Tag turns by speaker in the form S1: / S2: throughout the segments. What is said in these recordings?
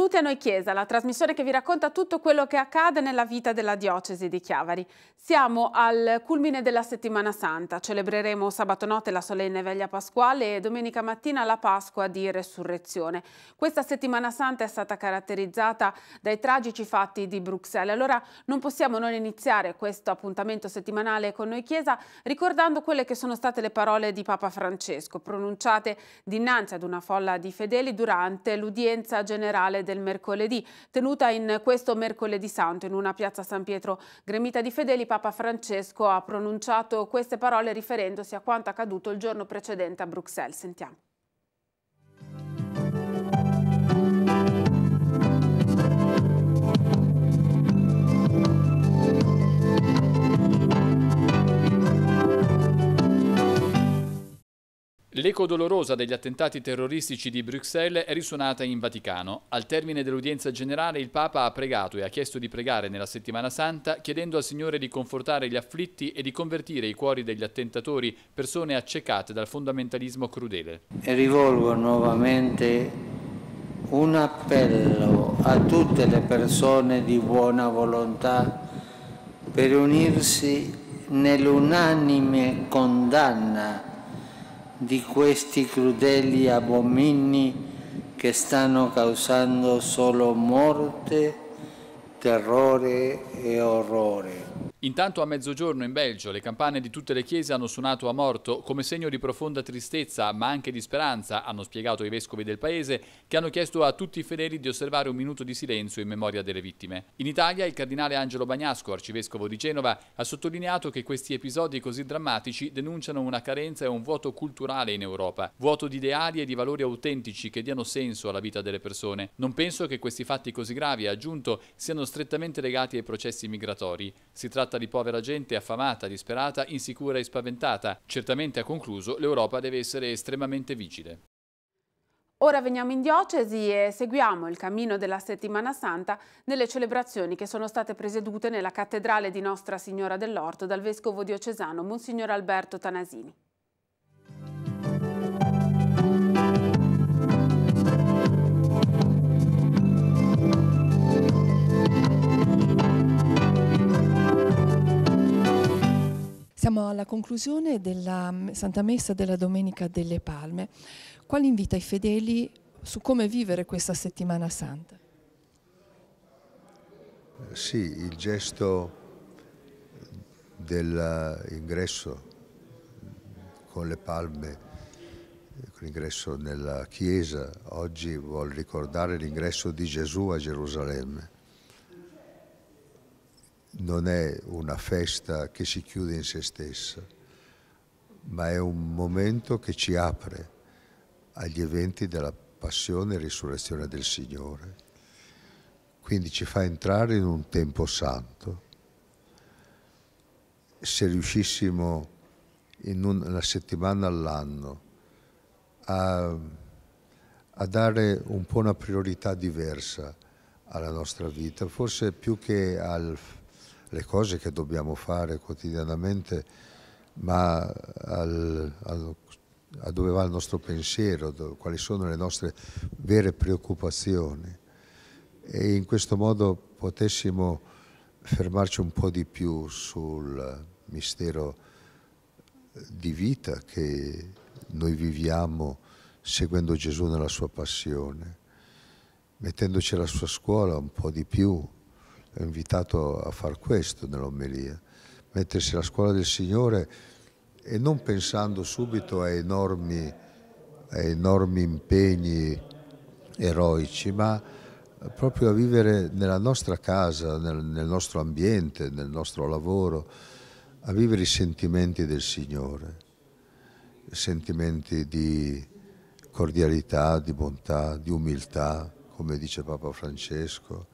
S1: Benvenuti a Noi Chiesa, la trasmissione che vi racconta tutto quello che accade nella vita della diocesi di Chiavari. Siamo al culmine della settimana santa, celebreremo sabato notte la solenne veglia pasquale e domenica mattina la Pasqua di Resurrezione. Questa settimana santa è stata caratterizzata dai tragici fatti di Bruxelles, allora non possiamo non iniziare questo appuntamento settimanale con Noi Chiesa ricordando quelle che sono state le parole di Papa Francesco pronunciate dinanzi ad una folla di fedeli durante l'udienza generale del mercoledì. Tenuta in questo mercoledì santo in una piazza San Pietro gremita di fedeli, Papa Francesco ha pronunciato queste parole riferendosi a quanto accaduto il giorno precedente a Bruxelles. Sentiamo.
S2: L'eco dolorosa degli attentati terroristici di Bruxelles è risuonata in Vaticano. Al termine dell'udienza generale il Papa ha pregato e ha chiesto di pregare nella settimana santa, chiedendo al Signore di confortare gli afflitti e di convertire i cuori degli attentatori, persone accecate dal fondamentalismo crudele.
S3: E rivolgo nuovamente un appello a tutte le persone di buona volontà per unirsi nell'unanime condanna di questi crudeli abomini che stanno causando solo morte, terrore e orrore.
S2: Intanto a mezzogiorno in Belgio le campane di tutte le chiese hanno suonato a morto come segno di profonda tristezza ma anche di speranza, hanno spiegato i vescovi del paese che hanno chiesto a tutti i fedeli di osservare un minuto di silenzio in memoria delle vittime. In Italia il cardinale Angelo Bagnasco, arcivescovo di Genova, ha sottolineato che questi episodi così drammatici denunciano una carenza e un vuoto culturale in Europa, vuoto di ideali e di valori autentici che diano senso alla vita delle persone. Non penso che questi fatti così gravi, ha aggiunto, siano strettamente legati ai processi migratori. Si tratta tratta di povera gente affamata, disperata, insicura e spaventata. Certamente, ha concluso, l'Europa deve essere estremamente vigile.
S1: Ora veniamo in diocesi e seguiamo il cammino della settimana santa nelle celebrazioni che sono state presiedute nella cattedrale di Nostra Signora dell'Orto dal vescovo diocesano Monsignor Alberto Tanasini.
S4: alla conclusione della Santa Messa della Domenica delle Palme. Quale invita i fedeli su come vivere questa settimana santa?
S3: Sì, il gesto dell'ingresso con le palme, l'ingresso nella chiesa, oggi vuol ricordare l'ingresso di Gesù a Gerusalemme non è una festa che si chiude in se stessa, ma è un momento che ci apre agli eventi della passione e risurrezione del Signore. Quindi ci fa entrare in un tempo santo. Se riuscissimo in una settimana all'anno a, a dare un po' una priorità diversa alla nostra vita, forse più che al le cose che dobbiamo fare quotidianamente, ma al, al, a dove va il nostro pensiero, do, quali sono le nostre vere preoccupazioni. E in questo modo potessimo fermarci un po' di più sul mistero di vita che noi viviamo seguendo Gesù nella sua passione, mettendoci alla sua scuola un po' di più, è invitato a far questo nell'omelia, mettersi alla scuola del Signore e non pensando subito a enormi, a enormi impegni eroici, ma proprio a vivere nella nostra casa, nel, nel nostro ambiente, nel nostro lavoro, a vivere i sentimenti del Signore, sentimenti di cordialità, di bontà, di umiltà, come dice Papa Francesco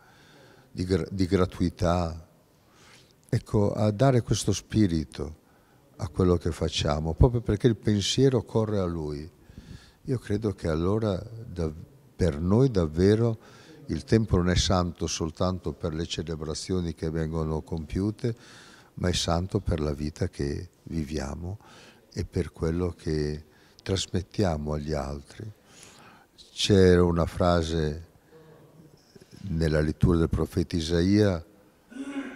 S3: di, di gratuità. Ecco, a dare questo spirito a quello che facciamo, proprio perché il pensiero corre a lui. Io credo che allora da, per noi davvero il tempo non è santo soltanto per le celebrazioni che vengono compiute, ma è santo per la vita che viviamo e per quello che trasmettiamo agli altri. C'era una frase nella lettura del profeta Isaia,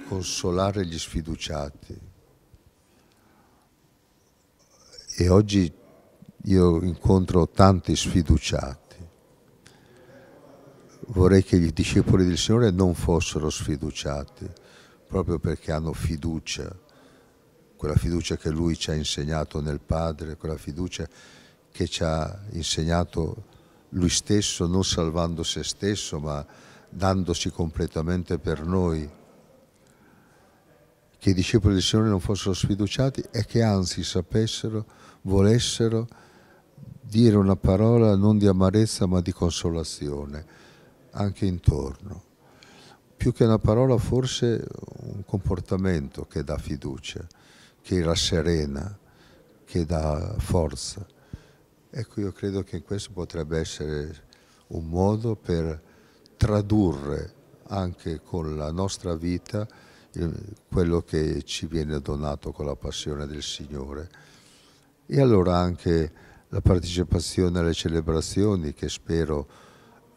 S3: consolare gli sfiduciati. E oggi io incontro tanti sfiduciati. Vorrei che i discepoli del Signore non fossero sfiduciati, proprio perché hanno fiducia, quella fiducia che Lui ci ha insegnato nel Padre, quella fiducia che ci ha insegnato Lui stesso, non salvando se stesso, ma dandosi completamente per noi, che i discepoli del Signore non fossero sfiduciati e che anzi sapessero, volessero dire una parola non di amarezza ma di consolazione, anche intorno. Più che una parola forse un comportamento che dà fiducia, che rasserena, che dà forza. Ecco, io credo che questo potrebbe essere un modo per tradurre anche con la nostra vita eh, quello che ci viene donato con la passione del Signore. E allora anche la partecipazione alle celebrazioni che spero,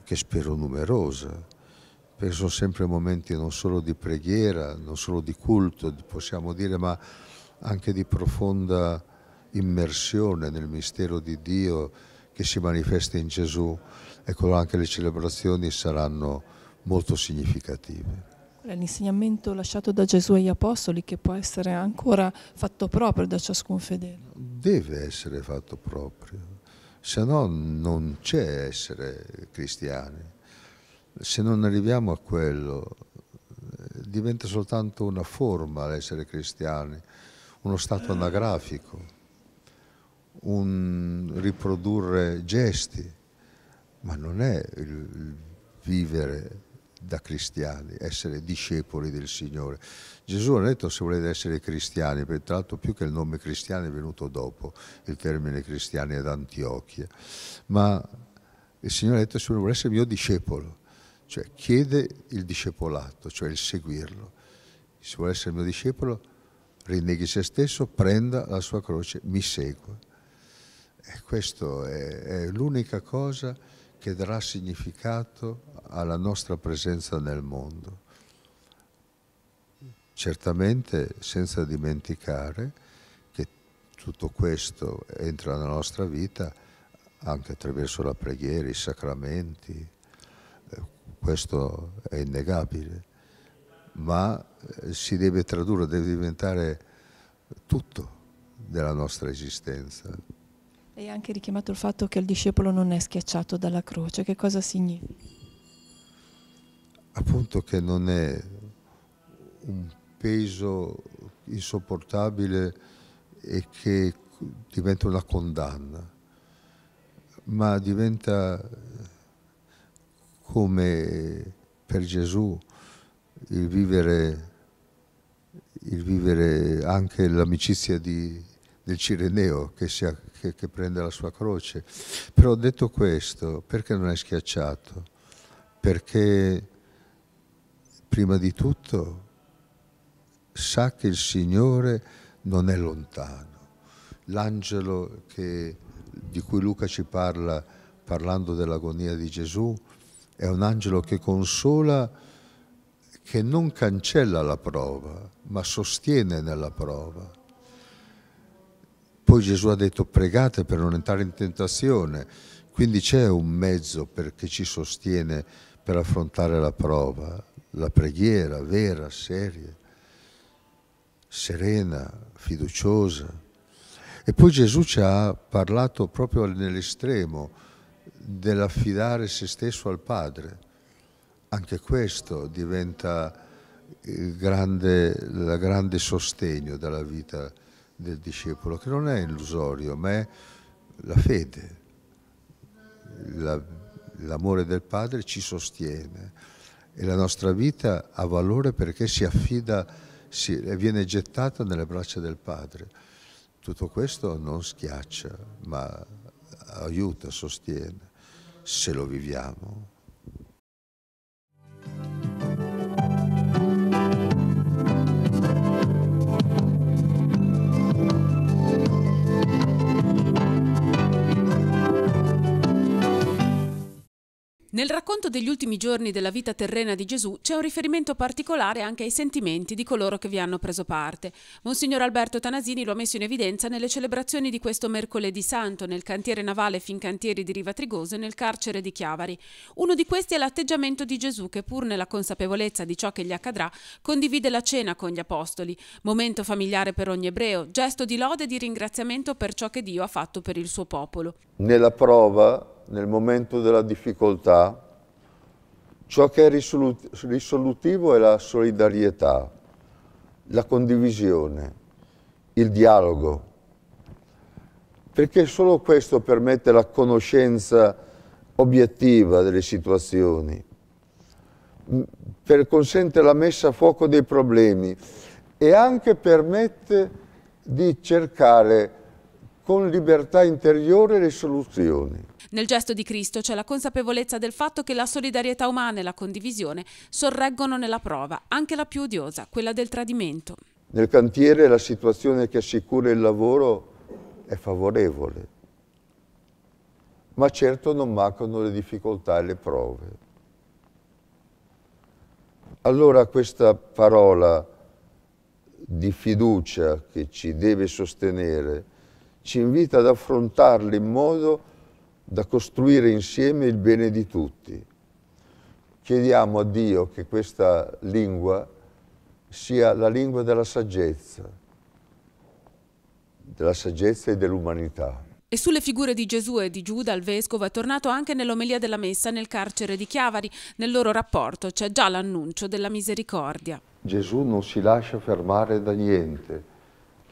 S3: che spero numerosa, perché sono sempre momenti non solo di preghiera, non solo di culto, possiamo dire, ma anche di profonda immersione nel mistero di Dio che si manifesta in Gesù ecco anche le celebrazioni saranno molto significative.
S4: l'insegnamento lasciato da Gesù agli Apostoli che può essere ancora fatto proprio da ciascun fedele.
S3: Deve essere fatto proprio, se no non c'è essere cristiani. Se non arriviamo a quello, eh, diventa soltanto una forma l'essere cristiani, uno stato anagrafico, un riprodurre gesti ma non è il vivere da cristiani, essere discepoli del Signore. Gesù ha detto se volete essere cristiani, perché tra l'altro più che il nome cristiano è venuto dopo, il termine cristiani ad Antiochia, ma il Signore ha detto se vuole essere mio discepolo, cioè chiede il discepolato, cioè il seguirlo. Se vuole essere mio discepolo, rinneghi se stesso, prenda la sua croce, mi segua. E questa è, è l'unica cosa che darà significato alla nostra presenza nel mondo. Certamente senza dimenticare che tutto questo entra nella nostra vita anche attraverso la preghiera, i sacramenti, eh, questo è innegabile, ma eh, si deve tradurre, deve diventare tutto della nostra esistenza.
S4: E anche richiamato il fatto che il discepolo non è schiacciato dalla croce. Che cosa significa?
S3: Appunto che non è un peso insopportabile e che diventa una condanna, ma diventa come per Gesù il vivere, il vivere anche l'amicizia del Cireneo che si, che, che prende la sua croce. Però detto questo, perché non è schiacciato? Perché prima di tutto sa che il Signore non è lontano. L'angelo che, di cui Luca ci parla parlando dell'agonia di Gesù è un angelo che consola, che non cancella la prova, ma sostiene nella prova poi Gesù ha detto pregate per non entrare in tentazione, quindi c'è un mezzo che ci sostiene per affrontare la prova, la preghiera vera, seria, serena, fiduciosa. E poi Gesù ci ha parlato proprio nell'estremo dell'affidare se stesso al Padre. Anche questo diventa eh, grande, il grande sostegno della vita del discepolo, che non è illusorio, ma è la fede. La, l'amore del Padre ci sostiene e la nostra vita ha valore perché si affida, si, viene gettata nelle braccia del Padre. Tutto questo non schiaccia, ma aiuta, sostiene, se lo viviamo.
S1: racconto degli ultimi giorni della vita terrena di Gesù c'è un riferimento particolare anche ai sentimenti di coloro che vi hanno preso parte. Monsignor Alberto Tanasini lo ha messo in evidenza nelle celebrazioni di questo mercoledì santo nel cantiere navale Fincantieri di Riva Trigoso e nel carcere di Chiavari. Uno di questi è l'atteggiamento di Gesù che pur nella consapevolezza di ciò che gli accadrà condivide la cena con gli apostoli, momento familiare per ogni ebreo, gesto di lode e di ringraziamento per ciò che Dio ha fatto per il suo popolo.
S3: Nella prova nel momento della difficoltà Ciò che è risolutivo è la solidarietà, la condivisione, il dialogo, perché solo questo permette la conoscenza obiettiva delle situazioni, per consente la messa a fuoco dei problemi e anche permette di cercare con libertà interiore le soluzioni.
S1: Nel gesto di Cristo c'è la consapevolezza del fatto che la solidarietà umana e la condivisione sorreggono nella prova, anche la più odiosa, quella del tradimento.
S3: Nel cantiere la situazione che assicura il lavoro è favorevole, ma certo non mancano le difficoltà e le prove. Allora questa parola di fiducia che ci deve sostenere ci invita ad affrontarli in modo da costruire insieme il bene di tutti. Chiediamo a Dio che questa lingua sia la lingua della saggezza, della saggezza e dell'umanità.
S1: E sulle figure di Gesù e di Giuda, il vescovo è tornato anche nell'omelia della messa nel carcere di Chiavari. Nel loro rapporto c'è già l'annuncio della misericordia.
S3: Gesù non si lascia fermare da niente,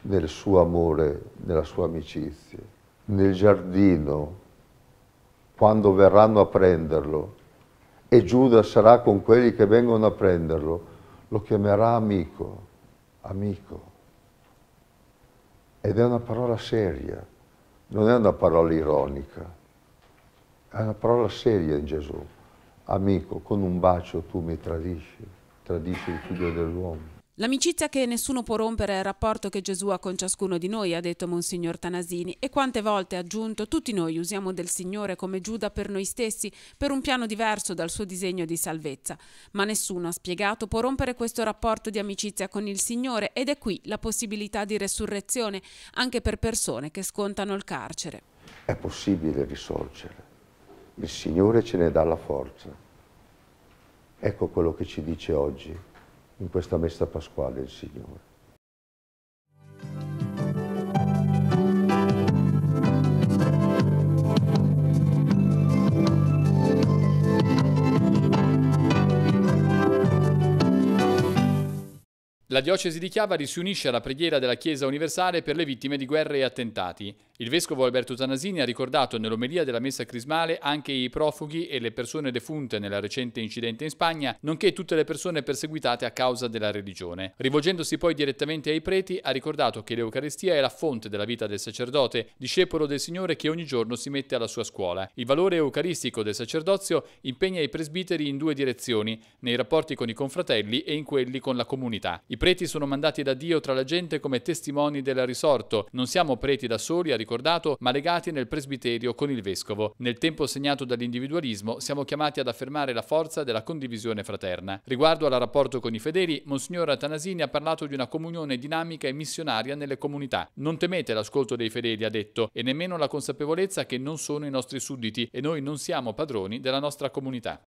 S3: nel suo amore, nella sua amicizia. Nel giardino, quando verranno a prenderlo, e Giuda sarà con quelli che vengono a prenderlo, lo chiamerà amico, amico. Ed è una parola seria, non è una parola ironica, è una parola seria in Gesù. Amico, con un bacio tu mi tradisci, tradisci il figlio dell'uomo.
S1: L'amicizia che nessuno può rompere è il rapporto che Gesù ha con ciascuno di noi, ha detto Monsignor Tanasini, e quante volte ha aggiunto tutti noi usiamo del Signore come Giuda per noi stessi, per un piano diverso dal suo disegno di salvezza. Ma nessuno, ha spiegato, può rompere questo rapporto di amicizia con il Signore ed è qui la possibilità di resurrezione anche per persone che scontano il carcere.
S3: È possibile risorgere, il Signore ce ne dà la forza. Ecco quello che ci dice oggi in questa messa pasquale del Signore.
S2: La diocesi di Chiavari si unisce alla preghiera della Chiesa universale per le vittime di guerre e attentati il vescovo Alberto Zanasini ha ricordato nell'omelia della messa crismale anche i profughi e le persone defunte nella recente incidente in Spagna, nonché tutte le persone perseguitate a causa della religione. Rivolgendosi poi direttamente ai preti, ha ricordato che l'Eucaristia è la fonte della vita del sacerdote, discepolo del Signore che ogni giorno si mette alla sua scuola. Il valore eucaristico del sacerdozio impegna i presbiteri in due direzioni, nei rapporti con i confratelli e in quelli con la comunità. I preti sono mandati da Dio tra la gente come testimoni del risorto. Non siamo preti da soli a ricordare ricordato, ma legati nel presbiterio con il vescovo. Nel tempo segnato dall'individualismo siamo chiamati ad affermare la forza della condivisione fraterna. Riguardo al rapporto con i fedeli, Monsignor Atanasini ha parlato di una comunione dinamica e missionaria nelle comunità. Non temete l'ascolto dei fedeli, ha detto, e nemmeno la consapevolezza che non sono i nostri sudditi e noi non siamo padroni della nostra comunità.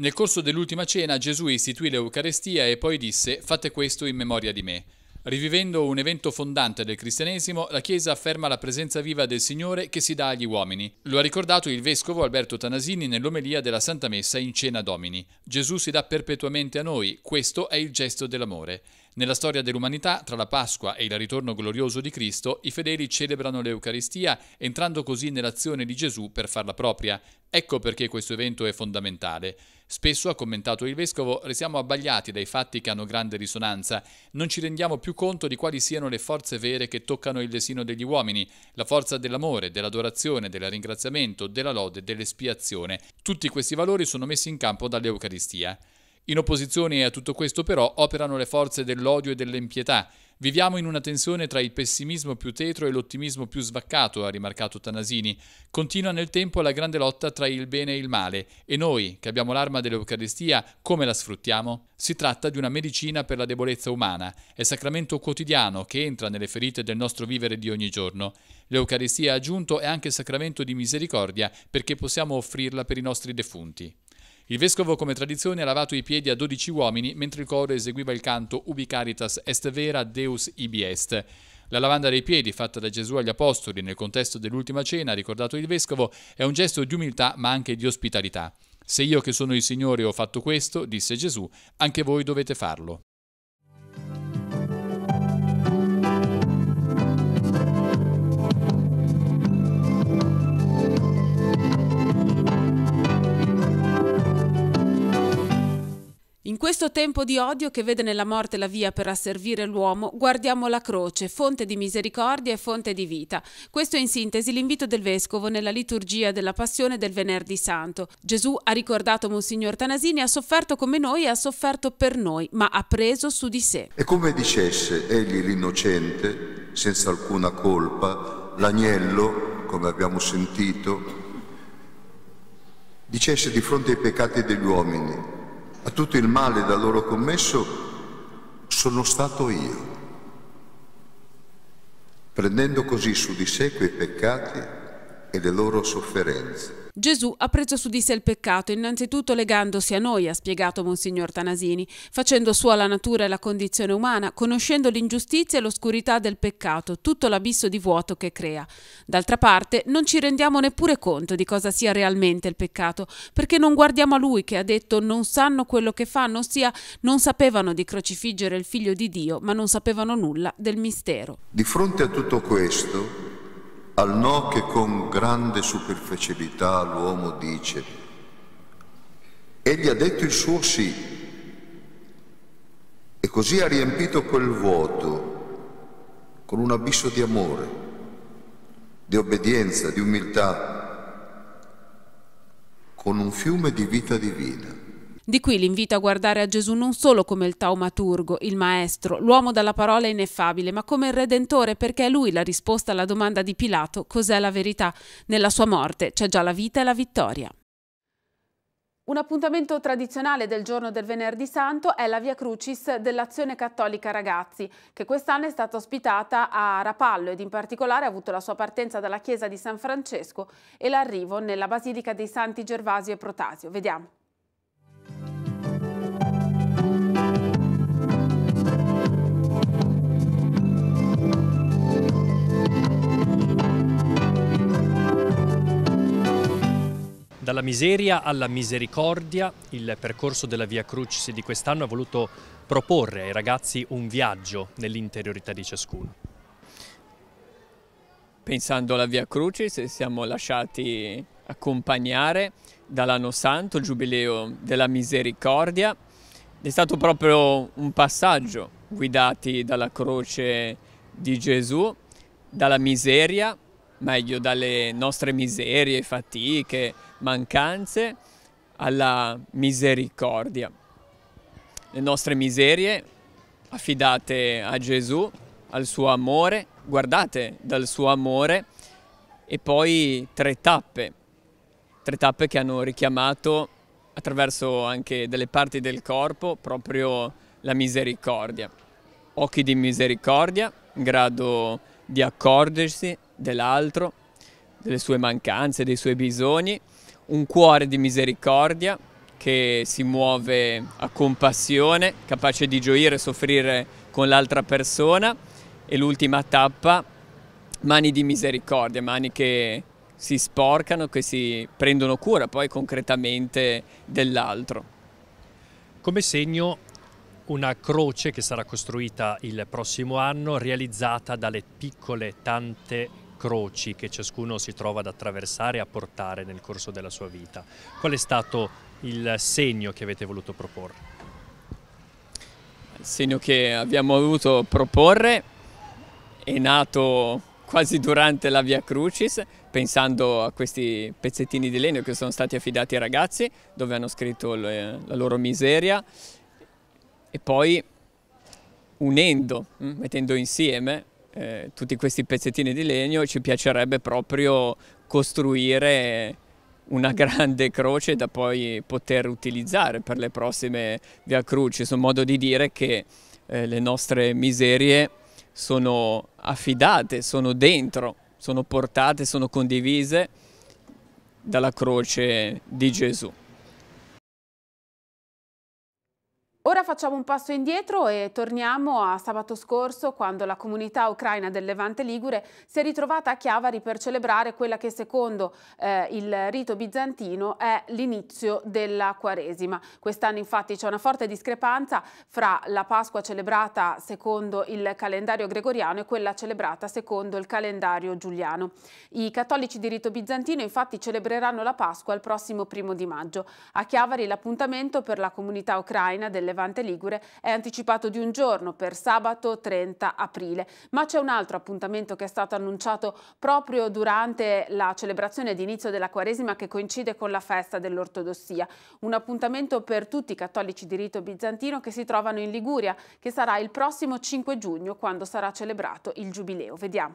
S2: Nel corso dell'ultima cena Gesù istituì l'Eucarestia e poi disse fate questo in memoria di me. Rivivendo un evento fondante del cristianesimo, la Chiesa afferma la presenza viva del Signore che si dà agli uomini. Lo ha ricordato il vescovo Alberto Tanasini nell'omelia della Santa Messa in Cena Domini. Gesù si dà perpetuamente a noi, questo è il gesto dell'amore. Nella storia dell'umanità, tra la Pasqua e il ritorno glorioso di Cristo, i fedeli celebrano l'Eucaristia, entrando così nell'azione di Gesù per farla propria. Ecco perché questo evento è fondamentale. Spesso, ha commentato il Vescovo, restiamo abbagliati dai fatti che hanno grande risonanza, non ci rendiamo più conto di quali siano le forze vere che toccano il destino degli uomini, la forza dell'amore, dell'adorazione, del ringraziamento, della lode, dell'espiazione. Tutti questi valori sono messi in campo dall'Eucaristia. In opposizione a tutto questo però operano le forze dell'odio e dell'impietà. Viviamo in una tensione tra il pessimismo più tetro e l'ottimismo più svaccato, ha rimarcato Tanasini. Continua nel tempo la grande lotta tra il bene e il male e noi, che abbiamo l'arma dell'Eucaristia, come la sfruttiamo? Si tratta di una medicina per la debolezza umana, è sacramento quotidiano che entra nelle ferite del nostro vivere di ogni giorno. L'Eucaristia aggiunto è anche sacramento di misericordia perché possiamo offrirla per i nostri defunti. Il vescovo, come tradizione, ha lavato i piedi a 12 uomini mentre il coro eseguiva il canto Ubi Caritas est vera, Deus ibi est. La lavanda dei piedi fatta da Gesù agli Apostoli nel contesto dell'ultima cena, ricordato il Vescovo, è un gesto di umiltà ma anche di ospitalità. Se io che sono il Signore ho fatto questo, disse Gesù, anche voi dovete farlo.
S1: questo tempo di odio che vede nella morte la via per asservire l'uomo, guardiamo la croce, fonte di misericordia e fonte di vita. Questo è in sintesi l'invito del Vescovo nella liturgia della Passione del Venerdì Santo. Gesù, ha ricordato Monsignor Tanasini, ha sofferto come noi e ha sofferto per noi, ma ha preso su di sé.
S3: E come dicesse egli l'innocente, senza alcuna colpa, l'agnello, come abbiamo sentito, dicesse di fronte ai peccati degli uomini, a tutto il male da loro commesso sono stato io, prendendo così su di sé quei peccati e le loro sofferenze.
S1: Gesù ha preso su di sé il peccato, innanzitutto legandosi a noi, ha spiegato Monsignor Tanasini, facendo sua la natura e la condizione umana, conoscendo l'ingiustizia e l'oscurità del peccato, tutto l'abisso di vuoto che crea. D'altra parte, non ci rendiamo neppure conto di cosa sia realmente il peccato, perché non guardiamo a lui che ha detto non sanno quello che fanno, ossia non sapevano di crocifiggere il figlio di Dio, ma non sapevano nulla del mistero.
S3: Di fronte a tutto questo, al no che con grande superficialità l'uomo dice. Egli ha detto il suo sì e così ha riempito quel vuoto con un abisso di amore, di obbedienza, di umiltà, con un fiume di vita divina.
S1: Di qui l'invito a guardare a Gesù non solo come il taumaturgo, il maestro, l'uomo dalla parola ineffabile, ma come il redentore perché è lui la risposta alla domanda di Pilato cos'è la verità. Nella sua morte c'è già la vita e la vittoria. Un appuntamento tradizionale del giorno del venerdì santo è la Via Crucis dell'Azione Cattolica Ragazzi, che quest'anno è stata ospitata a Rapallo ed in particolare ha avuto la sua partenza dalla chiesa di San Francesco e l'arrivo nella Basilica dei Santi Gervasio e Protasio. Vediamo.
S4: Dalla miseria alla misericordia, il percorso della Via Crucis di quest'anno ha voluto proporre ai ragazzi un viaggio nell'interiorità di ciascuno. Pensando alla Via Crucis siamo lasciati accompagnare dall'anno santo, il giubileo della misericordia. È stato proprio un passaggio guidati dalla croce di Gesù, dalla miseria, meglio dalle nostre miserie, fatiche, mancanze alla misericordia. Le nostre miserie affidate a Gesù, al suo amore, guardate dal suo amore e poi tre tappe, tre tappe che hanno richiamato attraverso anche delle parti del corpo proprio la misericordia. Occhi di misericordia, in grado di accorgersi dell'altro, delle sue mancanze, dei suoi bisogni un cuore di misericordia che si muove a compassione, capace di gioire e soffrire con l'altra persona e l'ultima tappa, mani di misericordia, mani che si sporcano, che si prendono cura poi concretamente dell'altro. Come segno una croce che sarà costruita il prossimo anno, realizzata dalle piccole tante incroci che ciascuno si trova ad attraversare e a portare nel corso della sua vita. Qual è stato il segno che avete voluto proporre? Il segno che abbiamo voluto proporre è nato quasi durante la Via Crucis, pensando a questi pezzettini di legno che sono stati affidati ai ragazzi, dove hanno scritto le, la loro miseria, e poi unendo, mm, mettendo insieme eh, tutti questi pezzettini di legno ci piacerebbe proprio costruire una mm. grande croce da poi poter utilizzare per le prossime Via Crucis, un modo di dire che eh, le nostre miserie sono affidate, sono dentro, sono portate, sono condivise dalla croce di Gesù.
S1: facciamo un passo indietro e torniamo a sabato scorso quando la comunità ucraina del Levante Ligure si è ritrovata a Chiavari per celebrare quella che secondo eh, il rito bizantino è l'inizio della Quaresima. Quest'anno infatti c'è una forte discrepanza fra la Pasqua celebrata secondo il calendario gregoriano e quella celebrata secondo il calendario giuliano. I cattolici di rito bizantino infatti celebreranno la Pasqua il prossimo primo di maggio. A Chiavari l'appuntamento per la comunità ucraina del Levante Piemonte Ligure è anticipato di un giorno per sabato 30 aprile. Ma c'è un altro appuntamento che è stato annunciato proprio durante la celebrazione di inizio della Quaresima che coincide con la festa dell'Ortodossia. Un appuntamento per tutti i cattolici di rito bizantino che si trovano in Liguria, che sarà il prossimo 5 giugno quando sarà celebrato il Giubileo. Vediamo.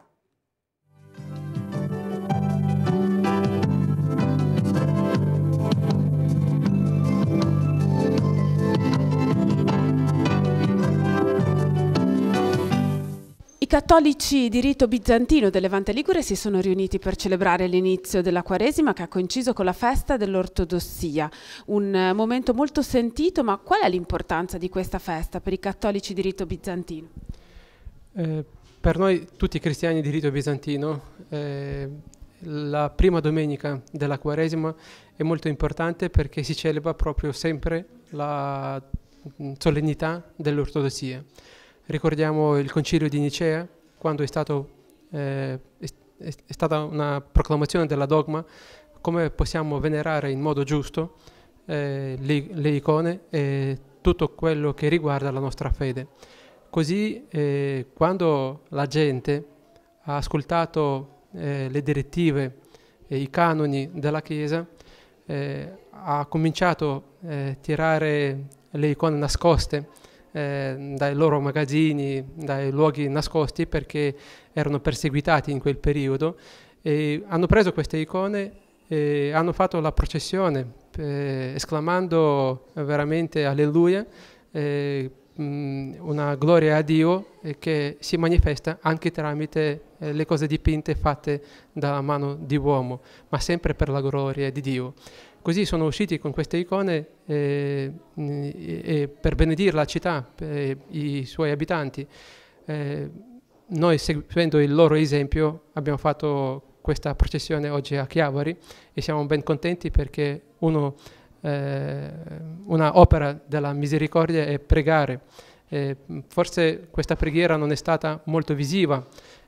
S1: I cattolici di rito bizantino del Levante Ligure si sono riuniti per celebrare l'inizio della Quaresima che ha coinciso con la festa dell'Ortodossia, un eh, momento molto sentito, ma qual è l'importanza di questa festa per i cattolici di rito bizantino?
S5: Eh, per noi tutti i cristiani di rito bizantino eh, la prima domenica della Quaresima è molto importante perché si celebra proprio sempre la mm, solennità dell'Ortodossia. Ricordiamo il concilio di Nicea, quando è, stato, eh, è, è stata una proclamazione della dogma, come possiamo venerare in modo giusto eh, le, le, icone e tutto quello che riguarda la nostra fede. Così eh, quando la gente ha ascoltato eh, le direttive e i canoni della Chiesa, eh, ha cominciato a eh, tirare le icone nascoste, eh, dai loro magazzini, dai luoghi nascosti perché erano perseguitati in quel periodo. E hanno preso queste icone e hanno fatto la processione eh, esclamando veramente alleluia, eh, mh, una gloria a Dio che si manifesta anche tramite eh, le cose dipinte fatte dalla mano di uomo, ma sempre per la gloria di Dio. Così sono usciti con queste icone eh, eh, per benedire la città, eh, i suoi abitanti. Eh, noi seguendo il loro esempio abbiamo fatto questa processione oggi a Chiavari e siamo ben contenti perché uno, eh, una opera della misericordia è pregare. Eh, forse questa preghiera non è stata molto visiva,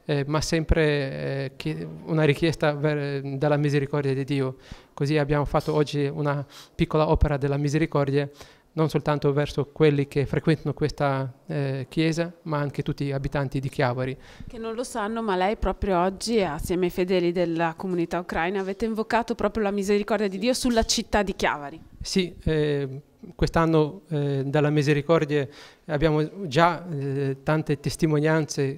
S5: eh, ma sempre eh, una richiesta ver, dalla misericordia di Dio. Così abbiamo fatto oggi una piccola opera della misericordia, non soltanto verso quelli che frequentano questa eh, chiesa, ma anche tutti gli abitanti di Chiavari.
S1: Che non lo sanno, ma lei proprio oggi, assieme ai fedeli della comunità ucraina, avete invocato proprio la misericordia di Dio sulla città di Chiavari.
S5: Sì, eh, quest'anno eh, dalla misericordia abbiamo già eh, tante testimonianze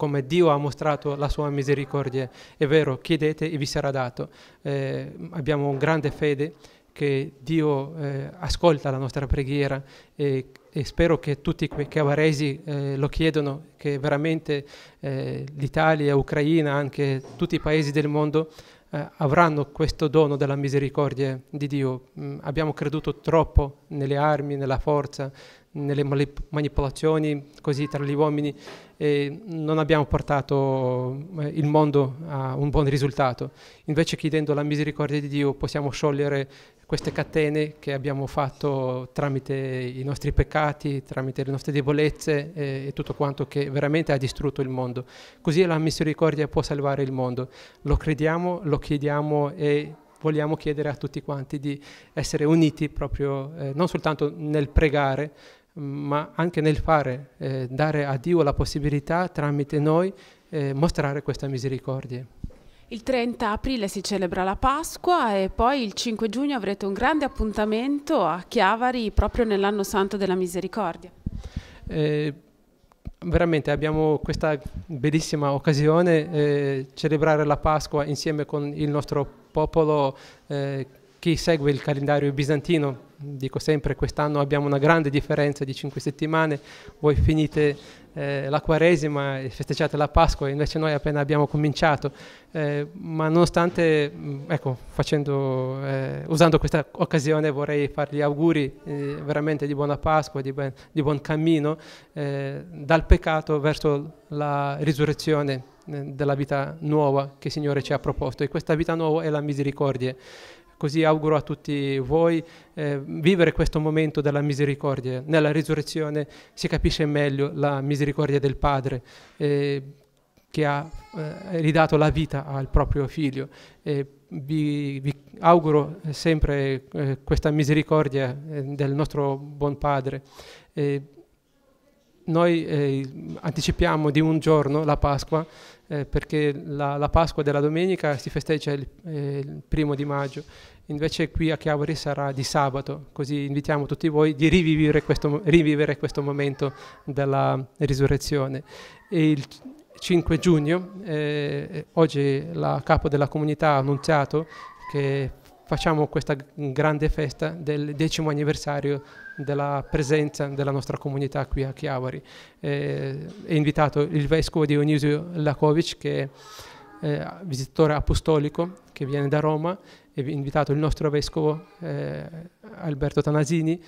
S5: come Dio ha mostrato la sua misericordia. È vero, chiedete e vi sarà dato. Eh, abbiamo grande fede che Dio eh, ascolta la nostra preghiera e, e, spero che tutti quei cavaresi eh, lo chiedano, che veramente eh, l'Italia, l'Ucraina, anche tutti i paesi del mondo eh, avranno questo dono della misericordia di Dio. Mm, abbiamo creduto troppo nelle armi, nella forza, nelle manipolazioni così tra gli uomini e non abbiamo portato eh, il mondo a un buon risultato. Invece chiedendo la misericordia di Dio possiamo sciogliere queste catene che abbiamo fatto tramite i nostri peccati, tramite le nostre debolezze e, e tutto quanto che veramente ha distrutto il mondo. Così la misericordia può salvare il mondo. Lo crediamo, lo chiediamo e vogliamo chiedere a tutti quanti di essere uniti proprio eh, non soltanto nel pregare, ma anche nel fare, eh, dare a Dio la possibilità tramite noi eh, mostrare questa misericordia.
S1: Il 30 aprile si celebra la Pasqua e poi il 5 giugno avrete un grande appuntamento a Chiavari proprio nell'anno santo della misericordia.
S5: Eh, veramente abbiamo questa bellissima occasione eh, celebrare la Pasqua insieme con il nostro popolo eh, chi segue il calendario bizantino, dico sempre quest'anno abbiamo una grande differenza di 5 settimane, voi finite eh, la Quaresima e festeggiate la Pasqua, invece noi appena abbiamo cominciato, eh, ma nonostante, mm, ecco, facendo, eh, usando questa occasione vorrei fargli gli auguri eh, veramente di buona Pasqua, di, ben, di buon cammino, eh, dal peccato verso la risurrezione eh, della vita nuova che il Signore ci ha proposto e questa vita nuova è la misericordia. Così auguro a tutti voi eh, vivere questo momento della misericordia. Nella risurrezione si capisce meglio la misericordia del Padre eh, che ha eh, ridato la vita al proprio figlio. Vi, vi, auguro sempre eh, questa misericordia eh, del nostro buon Padre noi eh, anticipiamo di un giorno la Pasqua eh, perché la, la, Pasqua della domenica si festeggia il, eh, il, primo di maggio, invece qui a Chiavori sarà di sabato, così invitiamo tutti voi di rivivere questo, rivivere questo momento della risurrezione. E il 5 giugno, eh, oggi la capo della comunità ha annunciato che facciamo questa grande festa del decimo anniversario della presenza della nostra comunità qui a Chiavari. Eh, è invitato il vescovo Dionisio Lakovic, che è eh, visitatore apostolico, che viene da Roma, è invitato il nostro vescovo eh, Alberto Tanasini,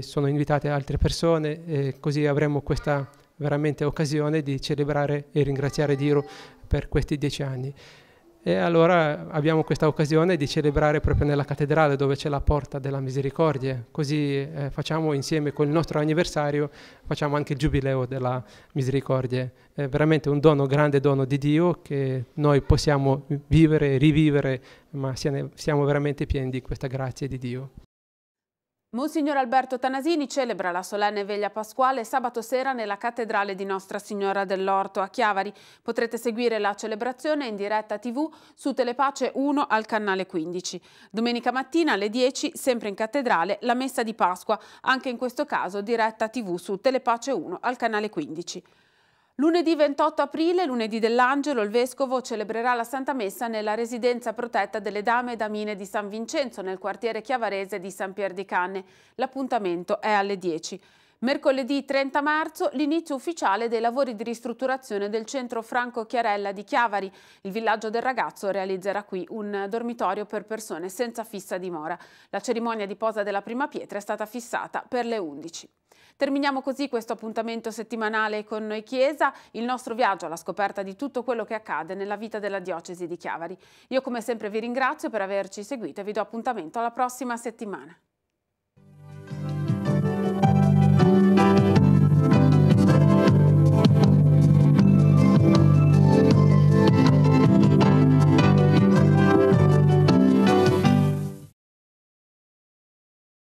S5: sono invitate altre persone, così avremo questa veramente occasione di celebrare e ringraziare Dio per questi dieci anni. E allora abbiamo questa occasione di celebrare proprio nella cattedrale dove c'è la porta della misericordia, così eh, facciamo insieme con il nostro anniversario, facciamo anche il giubileo della misericordia. È veramente un dono, grande dono di Dio che noi possiamo vivere, rivivere, ma siamo veramente pieni di questa grazia di Dio.
S1: Monsignor Alberto Tanasini celebra la solenne veglia pasquale sabato sera nella cattedrale di Nostra Signora dell'Orto a Chiavari. Potrete seguire la celebrazione in diretta tv su Telepace 1 al canale 15. Domenica mattina alle 10, sempre in cattedrale, la messa di Pasqua, anche in questo caso diretta tv su Telepace 1 al canale 15. Lunedì 28 aprile, lunedì dell'Angelo, il Vescovo celebrerà la Santa Messa nella residenza protetta delle Dame e Damine di San Vincenzo, nel quartiere chiavarese di San Pier di Canne. L'appuntamento è alle 10. Mercoledì 30 marzo l'inizio ufficiale dei lavori di ristrutturazione del centro Franco Chiarella di Chiavari. Il villaggio del ragazzo realizzerà qui un dormitorio per persone senza fissa dimora. La cerimonia di posa della prima pietra è stata fissata per le 11. Terminiamo così questo appuntamento settimanale con Noi Chiesa, il nostro viaggio alla scoperta di tutto quello che accade nella vita della diocesi di Chiavari. Io come sempre vi ringrazio per averci seguito e vi do appuntamento alla prossima settimana.